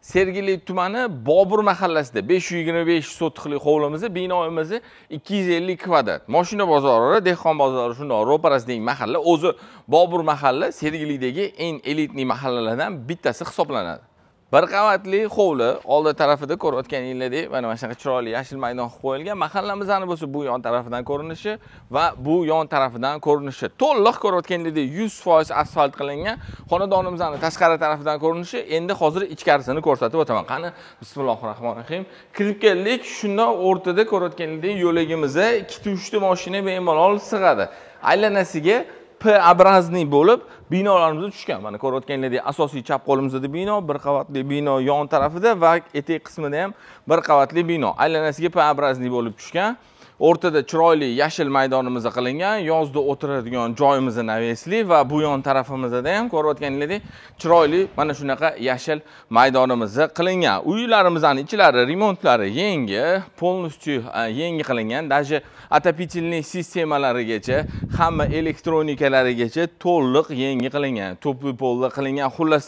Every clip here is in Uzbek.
sergeli tumani bobur mahallasida besh yuz yigirma besh sotixli hovlimizni binoimizni ikki yuz ellik kvadrat moshina bozori dehqon bozori shundoq ro'parasidagi mahalla o'zi bobur mahalla sergelidagi eng elitniy mahallalardan bittasi hisoblanadi bir qavatli hovli oldi tarafida ko'rayotganingizdek mana mana shunaqa chiroyli yashil maydon qilib qo'yilgan mahallamizni bo'lsa bu yon tarafidan ko'rinishi va bu yon tarafidan ko'rinishi to'liq ko'rayotganingizdek yuz foiz asfalt qilingan xonadonimizni tashqari tarafidan ko'rinishi endi hozir ichkarisini ko'rsatib o'taman qani bismillohi rohmanir rohim kirib keldik shundoq o'rtada ko'rayotganingizdek 2 ikkita uchta moshina bemalol sig'adi aylanasiga p obrazli bo'lib binolarimiz tushgan mana ko'rayotganingizdek asosiy chap qo'limizdagi bino bir qavatli bino yon tarafida va etek qismida ham bir qavatli bino aylanasiga p obrazli bo'lib tushgan o'rtada chiroyli yashil maydonimiz qilingan yozda o'tiradigan joyimiz navesli va bu yon tarafimizda ham ko'rayotganingizdek chiroyli mana shunaqa yashil maydonimiz qilingan uylarimizni ichlari remontlari yangi полностью yangi qilingan даже отопительный sistemalarigacha hamma elektronikalarigacha to'liq yangi qilingan to'pli polda qilingan xullas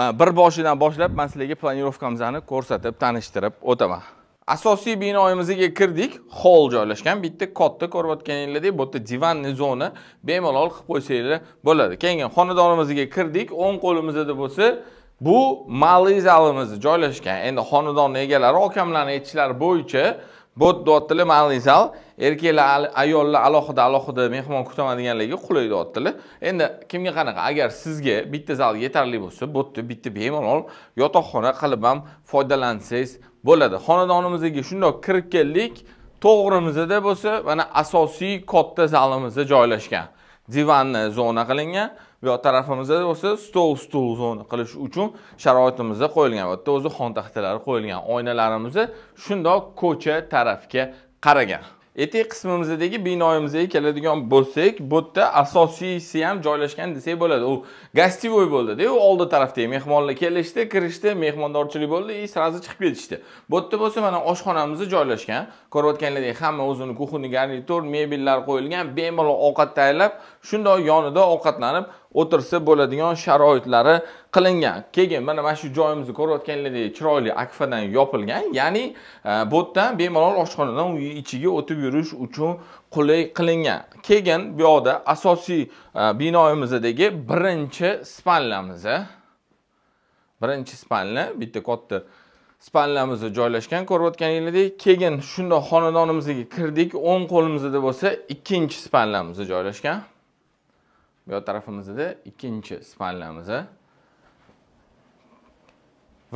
e, bir boshidan boshlab man sizlarga planirovkamizni ko'rsatib tanishtirib o'taman asosiy binoyimizga kirdik hol joylashgan bitta katta ko'rayotganinglardek bu yerda divanni zona bemalol qilib qo'ysanglar bo'ladi keyin xonadonimizga kirdik o'ng qo'limizda bo'lsa bu malli zalimiz joylashgan endi xonadon egalari okamlarni aytishlari bo'yicha bot dod tili zal erkaklar ayollar alohida alohida mehmon kutamanganlarga qulay dod tili endi kimga qanaqa agar sizga bitta zal yetarli bo'lsa botni bitta bemalol yotoqxona qilib ham foydalansangiz bo'ladi xonadonimizga shundoq kirib keldik to'g'rimizda bo'lsa mana asosiy katta zalimizda joylashgan divanni zona qilingan bu yoq tarafimizda bo'lsa stol stul zona qilish uchun sharoitimizda qo'yilgan bu yerda o'zi xon taxtalari qo'yilgan oynalarimiz shundoq ko'cha tarafga qaragan etik qismimizdagi binoyimizga keladigan bo'lsak bu yerda asosiysi ham joylashgan desak bo'ladi u гостевой bo'ldida u oldi tarafda mehmonlar kelishdi kirishdi mehmondorchilik bo'ldi и сразу chiqib ketishdi bu yerda bo'lsa mana oshxonamiz joylashgan ko'rayotganlaringizdek hamma o'zini kuxonniy garnitur mebellar qo'yilgan bemalol ovqat tayyorlab shundoq yonida ovqatlanib o'tirsa bo'ladigan sharoitlari qilingan keyin mana mana shu joyimizni ko'rayotganingizdek chiroyli akfadan yopilgan ya'ni e, bu yerdan bemalol oshxonadan uyni ichiga o'tib yurish uchun qulay qilingan keyin bu yoqda asosiy e, binoyimizdagi birinchi spanlamiz birinchi spalni bitta katta spanlamiz joylashgan ko'rayotganingizdek keyin shundoq xonadonimizga kirdik o'ng qo'limizda bo'lsa ikkinchi spanlamiz joylashgan bu yoq tarafimizda ikkinchi spallamiz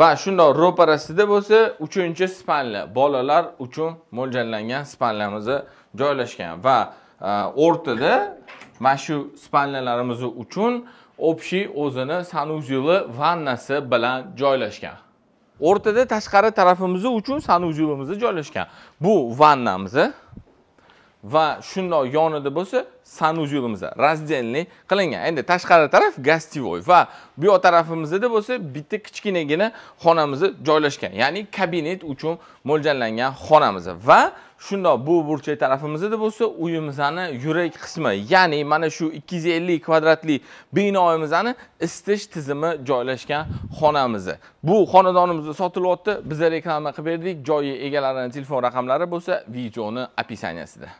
va shundoq ro'parasida bo'lsa uchinchi spalla bolalar uchun mo'ljallangan spallamiz joylashgan va e, o'rtada mana shu spallalarimiz uchun общий o'zini sanuzyuli vannasi bilan joylashgan o'rtada tashqari tarafimiz uchun sanuzilimiz joylashgan bu vannamiz va shundoq yonida bo'lsa sanuzyulimiz razdelniy qilingan endi tashqari taraf gостевой va bu yoq tarafimizda bo'lsa bitta kichkinagina xonamiz joylashgan ya'ni kabinet uchun mo'ljallangan xonamiz va shundoq bu burchak tarafimizda bo'lsa uyimizni yurak qismi ya'ni mana shu 250 kvadratli binoyimizni isitish tizimi joylashgan xonamiz bu xonadonimiz sotilyapti biza reklama qilib berdik joyi egalarining telefon raqamlari bo'lsa videoni opisaniyasida